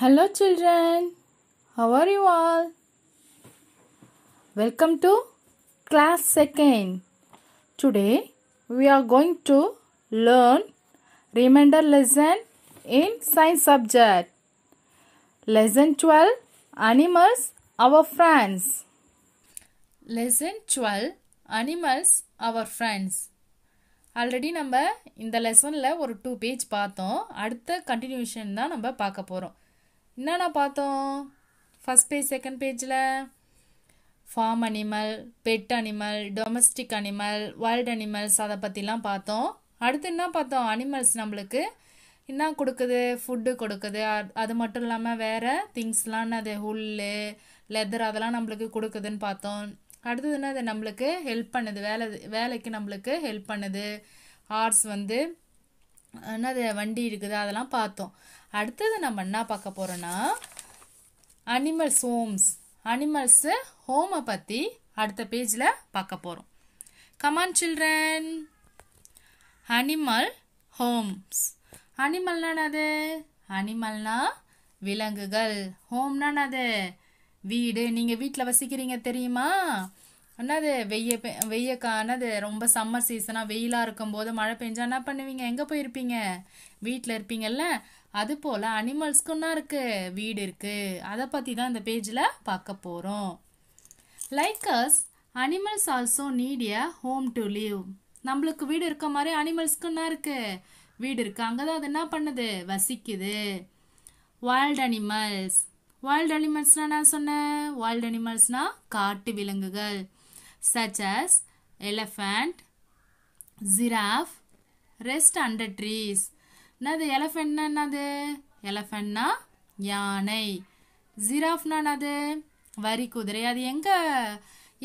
Hello children, how are you all? Welcome to class second. Today we are going to learn remainder lesson in science subject. Lesson 12 Animals our friends. Lesson 12 Animals our friends. Already number in the lesson two page பார்த்தோம் அடுத்த continuation தான் நம்ம பார்க்க போகிறோம் என்னென்ன பார்த்தோம் first page second பேஜில் farm animal pet animal domestic animal wild animals அதை பற்றிலாம் பார்த்தோம் அடுத்து என்ன பார்த்தோம் அனிமல்ஸ் நம்மளுக்கு என்ன கொடுக்குது ஃபுட்டு கொடுக்குது அது மட்டும் இல்லாமல் வேறு திங்ஸ்லாம் என்னது ஹுல் லெதர் அதெல்லாம் நம்மளுக்கு கொடுக்குதுன்னு பார்த்தோம் அடுத்தது என்ன அது நம்மளுக்கு ஹெல்ப் பண்ணுது வேலை வேலைக்கு நம்மளுக்கு ஹெல்ப் பண்ணுது ஆர்ட்ஸ் வந்து என்னது வண்டி இருக்குது அதெல்லாம் பார்த்தோம் அடுத்தது நம்ம என்ன பார்க்க போகிறோன்னா அனிமல்ஸ் ஹோம்ஸ் அனிமல்ஸு ஹோமை பற்றி அடுத்த பேஜில் பார்க்க போகிறோம் கமான் சில்ட்ரன் அனிமல் ஹோம்ஸ் என்னது அனிமல்னா விலங்குகள் என்னது வீடு நீங்கள் வீட்டில் வசிக்கிறீங்க தெரியுமா ஆனால் அது வெய்ய வெய்யக்கான அது ரொம்ப சம்மர் சீசனாக வெயிலாக இருக்கும்போது மழை பெஞ்சா என்ன பண்ணுவீங்க எங்கே போயிருப்பீங்க வீட்டில் இருப்பீங்கல்ல அது போல் அனிமல்ஸ்க்குன்னா இருக்குது வீடு இருக்குது அதை பற்றி தான் இந்த பேஜில் பார்க்க போகிறோம் like us animals also need a home to live நம்மளுக்கு வீடு இருக்க மாதிரி அனிமல்ஸ்க்குன்னா இருக்குது வீடு இருக்குது அங்கே தான் அது என்ன பண்ணுது வசிக்குது வைல்ட் அனிமல்ஸ் வைல்ட் அனிமல்ஸ்னால் நான் சொன்னேன் வைல்ட் அனிமல்ஸ்னால் காட்டு விலங்குகள் such as elephant, giraffe rest under trees. elephant நான்னது? elephant elephantனா யானை giraffe நான்னது? வரி குதிரை அது எங்கே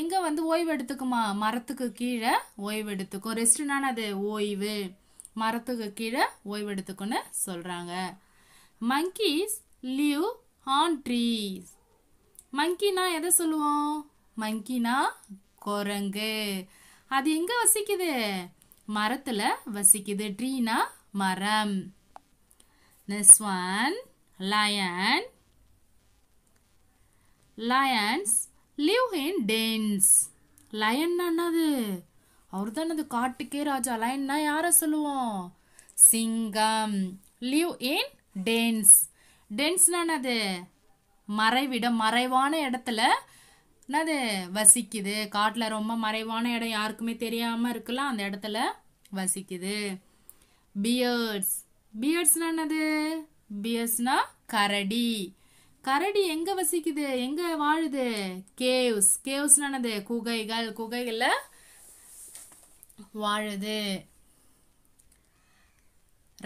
எங்கே வந்து ஓய் வெடுத்துக்குமா? மரத்துக்கு கீழே ஓய் எடுத்துக்கும் rest அது ஓய்வு மரத்துக்கு கீழே ஓய்வு எடுத்துக்குன்னு சொல்கிறாங்க மங்கீஸ் on ஆன் ட்ரீஸ் நான் எதை சொல்லுவோம் நான் குரங்கு அது எங்கே வசிக்குது மரத்தில் வசிக்குது ட்ரீனா மரம் நெஸ்வான் one lion lions live in dens lion என்னது அவர் தான் அது காட்டுக்கே ராஜா லயன்னா யாரை சொல்லுவோம் சிங்கம் லிவ் இன் டென்ஸ் டென்ஸ் என்னது மறைவிடம் மறைவான இடத்துல என்னது வசிக்குது காட்டில் ரொம்ப மறைவான இடம் யாருக்குமே தெரியாமல் இருக்கலாம் அந்த இடத்துல வசிக்குது பியர்ட்ஸ் பியர்ட்ஸ்னா என்னது பியர்ஸ்னா கரடி கரடி எங்க வசிக்குது எங்க வாழுது கேவ்ஸ் கேவ்ஸ்னா என்னது குகைகள் குகைகள்ல வாழுது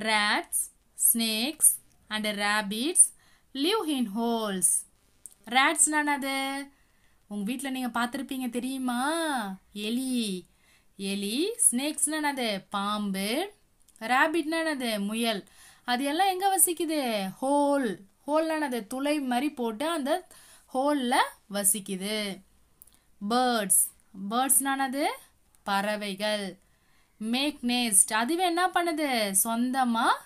rats snakes and rabbits live in holes ரேட்ஸ்னா என்னது உங்கள் வீட்டில் நீங்கள் பார்த்துருப்பீங்க தெரியுமா எலி எலி ஸ்னேக்ஸ்னா என்னது பாம்பு ரேபிட்னா என்னது முயல் அது எல்லாம் எங்கே வசிக்குது ஹோல் ஹோல்னா என்னது துளை மாதிரி போட்டு அந்த ஹோலில் வசிக்குது பேர்ட்ஸ் என்னது பறவைகள் மேக் நேஸ்ட் அதுவே என்ன பண்ணுது சொந்தமாக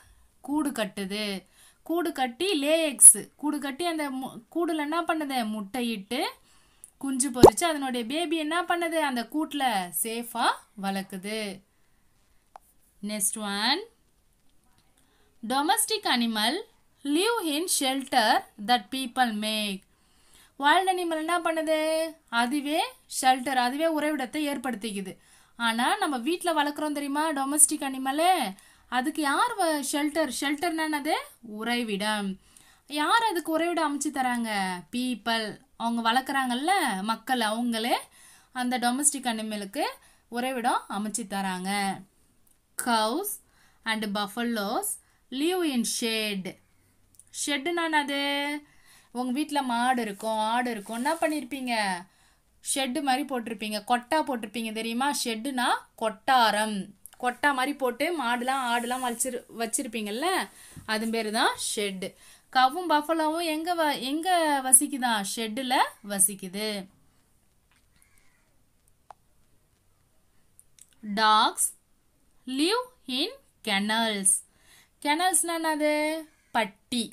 கூடு கட்டுது கூடு கட்டி லே கூடு கட்டி அந்த கூடுல என்ன பண்ணுது முட்டையிட்டு குஞ்சு பொறிச்சு அதனுடைய பேபி என்ன பண்ணுது அந்த கூட்டில் சேஃபாக வளர்க்குது next one domestic animal live in shelter that people make wild animal என்ன பண்ணுது அதுவே ஷெல்டர் அதுவே உறைவிடத்தை ஏற்படுத்திக்குது ஆனால் நம்ம வீட்டில் வளர்க்குறோம் தெரியுமா டொமஸ்டிக் அனிமலு அதுக்கு யார் ஷெல்டர் ஷெல்டர்னானது உறைவிடம் யார் அதுக்கு உறைவிடம் அமைச்சு தராங்க பீப்பிள் அவங்க வளர்க்குறாங்கல்ல மக்கள் அவங்களே அந்த டொமஸ்டிக் அனிமலுக்கு உறைவிடம் அமைச்சு தராங்க cows and buffaloes live in shed ஷெட்டுனா அது உங்கள் வீட்டில் மாடு இருக்கும் ஆடு இருக்கும் என்ன பண்ணியிருப்பீங்க ஷெட்டு மாதிரி போட்டிருப்பீங்க கொட்டா போட்டிருப்பீங்க தெரியுமா ஷெட்டுனா கொட்டாரம் கொட்டா மாதிரி போட்டு மாடுலாம் ஆடுலாம் வச்சிரு வச்சுருப்பீங்கள்ல அது பேர் தான் ஷெட்டு கவும் பஃபலாவும் எங்கே வ எங்கே வசிக்குதான் ஷெட்டில் வசிக்குது டாக்ஸ் லிவ் இன் கெனல்ஸ் கெனல்ஸ்னா அது பட்டி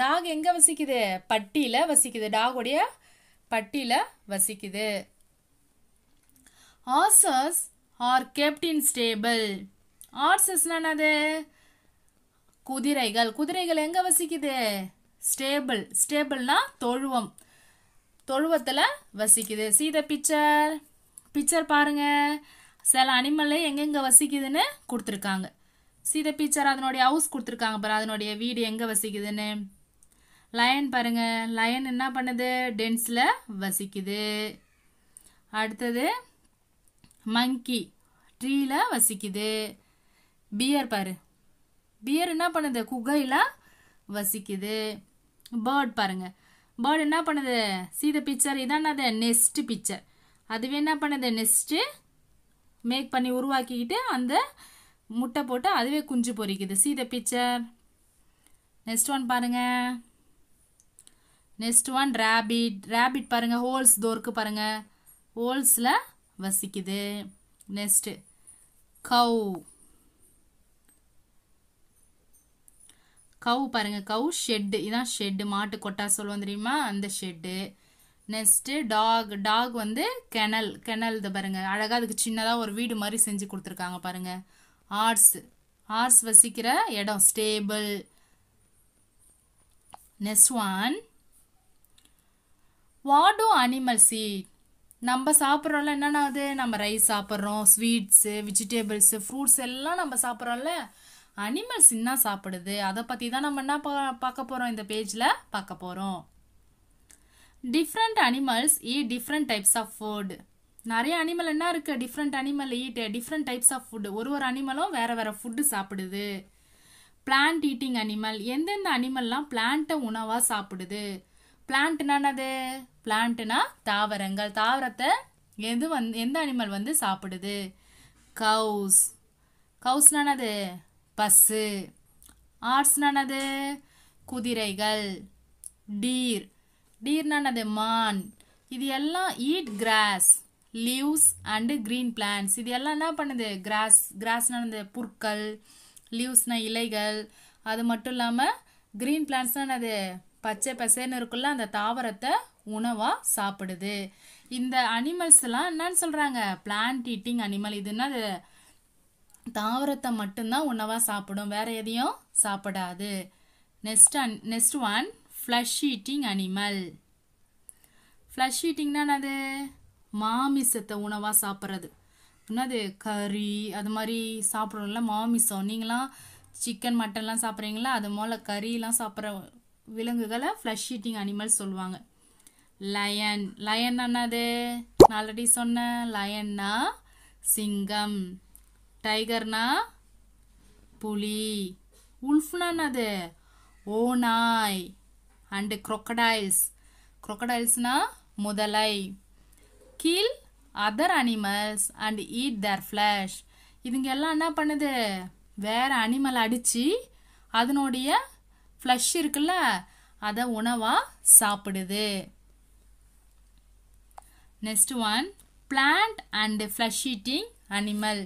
டாக் எங்கே வசிக்குது பட்டியில் வசிக்குது டாகுடைய பட்டியில் வசிக்குது ஆர்சஸ் ஆர் கேப்டின் ஸ்டேபிள் ஆர்சஸ்னா அது குதிரைகள் குதிரைகள் எங்க வசிக்குது ஸ்டேபிள் ஸ்டேபிள்னா தொழுவம் தொழுவத்தில் வசிக்குது சீத பிக்சர் பிக்சர் பாருங்க சில அனிமல் எங்கெங்க வசிக்குதுன்னு கொடுத்துருக்காங்க சீத பிக்சர் அதனுடைய ஹவுஸ் கொடுத்துருக்காங்க பாரு அதனுடைய வீடு எங்கே வசிக்குதுன்னு லயன் பாருங்க லயன் என்ன பண்ணுது டென்ஸில் வசிக்குது அடுத்தது மங்கி ட்ரீல வசிக்குது பியர் பாரு பியர் என்ன பண்ணுது குகையில் வசிக்குது பேர்ட் பாருங்கள் பேர்டு என்ன பண்ணுது சீத பிக்சர் இதான் அது நெஸ்ட் பிக்சர் அதுவே என்ன பண்ணுது நெஸ்ட்டு மேக் பண்ணி உருவாக்கிக்கிட்டு அந்த முட்டை போட்டு அதுவே குஞ்சு பொறிக்குது சீத பிக்சர் நெக்ஸ்ட் ஒன் பாருங்கள் நெக்ஸ்ட் ஒன் ரேபிட் ரேபிட் பாருங்கள் ஹோல்ஸ் தோர்க்கு பாருங்கள் ஹோல்ஸில் வசிக்குது நெக்ஸ்ட்டு கவு கவு பாருங்கள் கவு ஷெட்டு இதான் ஷெட்டு மாட்டு கொட்டா சொல்லுவோம் தெரியுமா அந்த ஷெட்டு நெக்ஸ்ட்டு டாக் டாக் வந்து கெனல் கெனல் இது பாருங்கள் அழகாக அதுக்கு சின்னதாக ஒரு வீடு மாதிரி செஞ்சு கொடுத்துருக்காங்க பாருங்கள் ஆர்ட்ஸ் ஆர்ட்ஸ் வசிக்கிற இடம் stable next one what do animals நம்ம சாப்பிட்றோம்ல என்னென்னா அது நம்ம ரைஸ் சாப்பிட்றோம் ஸ்வீட்ஸு வெஜிடேபிள்ஸு ஃப்ரூட்ஸ் எல்லாம் நம்ம சாப்பிட்றோம்ல அனிமல்ஸ் என்ன சாப்பிடுது அதை பற்றி தான் நம்ம என்ன பார்க்க போகிறோம் இந்த பேஜில் பார்க்க போகிறோம் different animals eat different types of food நிறைய அனிமல் என்ன இருக்குது different animal eat different types of food ஒரு ஒரு அனிமலும் வேறு வேறு ஃபுட்டு சாப்பிடுது பிளான்ட் ஈட்டிங் அனிமல் எந்தெந்த அனிமல்லாம் பிளான்ட்டை உணவாக சாப்பிடுது பிளான்ட் என்னன்னது பிளான்ட்னா தாவரங்கள் தாவரத்தை எது வந்து எந்த அனிமல் வந்து சாப்பிடுது கவுஸ் கவுஸ்னானது பஸ்ஸு ஆர்ட்ஸ்னானது குதிரைகள் டீர் டீர்னானது மான் இது எல்லாம் eat grass leaves and green plants இது எல்லாம் என்ன பண்ணுது கிராஸ் கிராஸ்னானது புற்கள் லீவ்ஸ்னா இலைகள் அது மட்டும் இல்லாமல் க்ரீன் பிளான்ஸ்னானது பச்சை பசேன்னு இருக்குல்ல அந்த தாவரத்தை உணவாக சாப்பிடுது இந்த அனிமல்ஸ்லாம் என்னன்னு சொல்கிறாங்க பிளான்ட் ஈட்டிங் அனிமல் இதுன்னா அது தாவரத்தை மட்டும்தான் உணவாக சாப்பிடும் வேற எதையும் சாப்பிடாது next one next one flesh eating animal flesh ஈட்டிங்னா என்னது மாமிசத்தை உணவாக சாப்பிட்றது என்னது கறி அது மாதிரி சாப்பிட்றோம்ல மாமிசம் நீங்களாம் சிக்கன் மட்டன்லாம் சாப்பிட்றீங்களா அது போல் கறிலாம் சாப்பிட்ற விலங்குகளை ஃப்ளஷ் ஈட்டிங் அனிமல் சொல்லுவாங்க லயன் லயன் என்னது நான் ஆல்ரெடி சொன்னேன் லயன்னா சிங்கம் டைகர்னா புலி உல்ஃப்னா என்னது ஓநாய் அண்டு க்ரொக்கடைல்ஸ் க்ரொக்கடைல்ஸ்னா முதலை kill other animals and eat their flesh இதுங்க எல்லாம் என்ன பண்ணுது வேறு அனிமல் அடித்து அதனுடைய ஃப்ளஷ் இருக்குல்ல அதை உணவாக சாப்பிடுது next one plant and flesh eating animal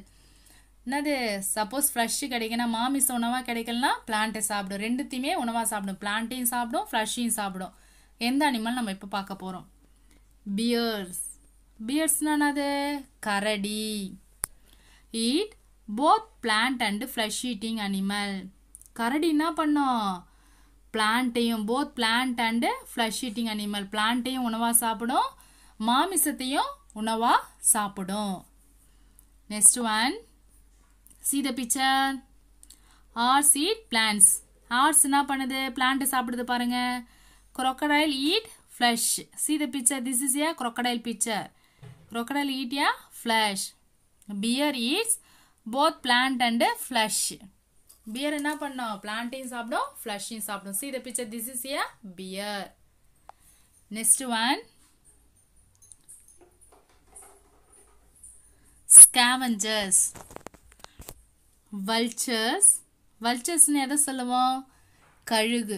என்னது சப்போஸ் ஃப்ரெஷ்ஷு கிடைக்குன்னா மாமிச உணவாக கிடைக்கலனா பிளான்ட்டை சாப்பிடும் ரெண்டுத்தையுமே உணவாக சாப்பிடும் பிளான்ட்டையும் சாப்பிடும் ஃப்ரெஷ்ஷையும் சாப்பிடும் எந்த அனிமல் நம்ம இப்போ பார்க்க போகிறோம் பியர்ஸ் பியர்ஸ்னா அது கரடி eat both plant and flesh eating animal கரடி என்ன பண்ணோம் பிளான்ட்டையும் both plant and flesh eating animal பிளான்ட்டையும் உணவாக சாப்பிடும் மாமிசத்தையும் உணவாக சாப்பிடும் next one see the picture ஆர் சீட் பிளான்ஸ் ஆர்ஸ் என்ன பண்ணுது பிளான்ட் சாப்பிடுது பாருங்க crocodile eat flesh see the picture this is a crocodile picture crocodile eat a flesh bear eats both plant and flesh bear என்ன பண்ணோம் planting சாப்பிடும் fleshing சாப்பிடும் see the picture this is a bear next one scavengers vultures வல்ச்சர்ஸ்னு எதை சொல்லுவோம் கழுகு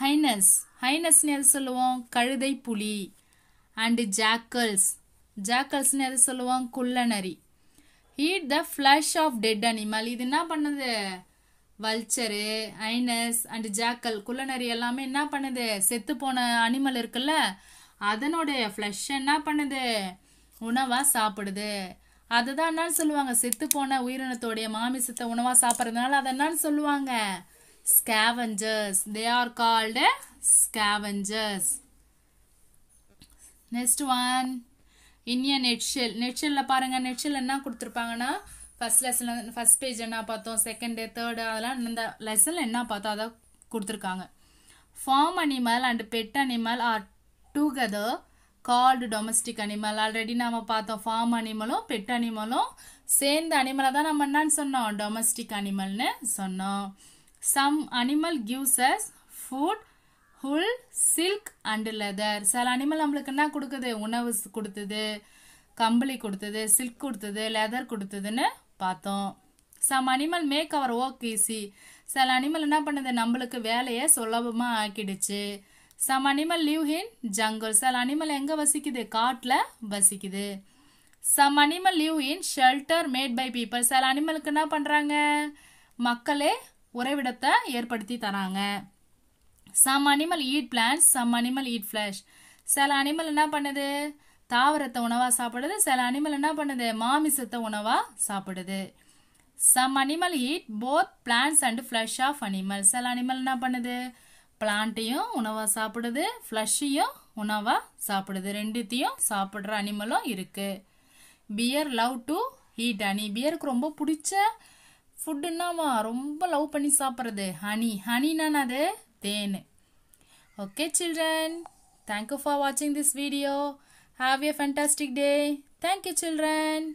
highness ஹைனஸ்னு எதை சொல்லுவோம் கழுதை புலி அண்டு ஜாக்கல்ஸ் ஜாக்கல்ஸ்னு எதை சொல்லுவோம் குள்ளநரி eat the flesh of dead animal இது என்ன பண்ணுது வல்ச்சரு ஐனஸ் அண்ட் ஜாக்கல் குள்ளநரி எல்லாமே என்ன பண்ணுது செத்து போன அனிமல் இருக்குல்ல அதனுடைய ஃப்ளஷ் என்ன பண்ணுது உணவாக சாப்பிடுது அதுதான் என்னன்னு சொல்லுவாங்க செத்து போன உயிரினத்தோடைய மாமிசத்தை உணவாக சாப்பிட்றதுனால அதை என்னன்னு சொல்லுவாங்க scavengers they are called scavengers next one Indian nutshell நெட்ஷெல்லில் பாருங்கள் நெட்ஷெல் என்ன கொடுத்துருப்பாங்கன்னா ஃபர்ஸ்ட் லெசன் ஃபர்ஸ்ட் பேஜ் என்ன பார்த்தோம் செகண்டு தேர்டு அதெல்லாம் இந்த லெசனில் என்ன பார்த்தோம் அதை கொடுத்துருக்காங்க farm animal and pet animal are together called domestic animal already நாம் பார்த்தோம் ஃபார்ம் அனிமலும் பெட் அனிமலும் சேர்ந்த அனிமலை தான் நம்ம என்னன்னு சொன்னோம் டொமஸ்டிக் animal சொன்னோம் some animal gives us food wool silk and leather சில அனிமல் நம்மளுக்கு என்ன கொடுக்குது உணவு கொடுத்தது கம்பளி கொடுத்தது சில்க் கொடுத்தது லெதர் கொடுத்ததுன்னு பார்த்தோம் some animal make our work easy. சில அனிமல் என்ன பண்ணுது நம்மளுக்கு வேலையை சுலபமாக ஆக்கிடுச்சு some animal live in jungle சில அனிமல் எங்கே வசிக்குது காட்டில் வசிக்குது some animal live in shelter made by people சில அனிமலுக்கு என்ன பண்ணுறாங்க மக்களே உறைவிடத்தை ஏற்படுத்தி தராங்க some animal eat plants some animal eat flesh சில அனிமல் என்ன பண்ணுது தாவரத்தை உணவாக சாப்பிடுது சில அனிமல் என்ன பண்ணுது மாமிசத்தை உணவாக சாப்பிடுது some animal eat both plants and flesh of animal சில அனிமல் என்ன பண்ணுது பிளான்ட்டையும் உணவாக சாப்பிடுது ஃப்ளஷையும் உணவாக சாப்பிடுது ரெண்டுத்தையும் சாப்பிட்ற அனிமலும் இருக்குது bear love to eat honey பியருக்கு ரொம்ப பிடிச்ச ஃபுட்டுன்னாவா ரொம்ப லவ் பண்ணி சாப்பிட்றது ஹனி நான் அது தேன் ஓகே சில்ட்ரன் தேங்க்யூ ஃபார் வாட்சிங் this video have a fantastic day thank you children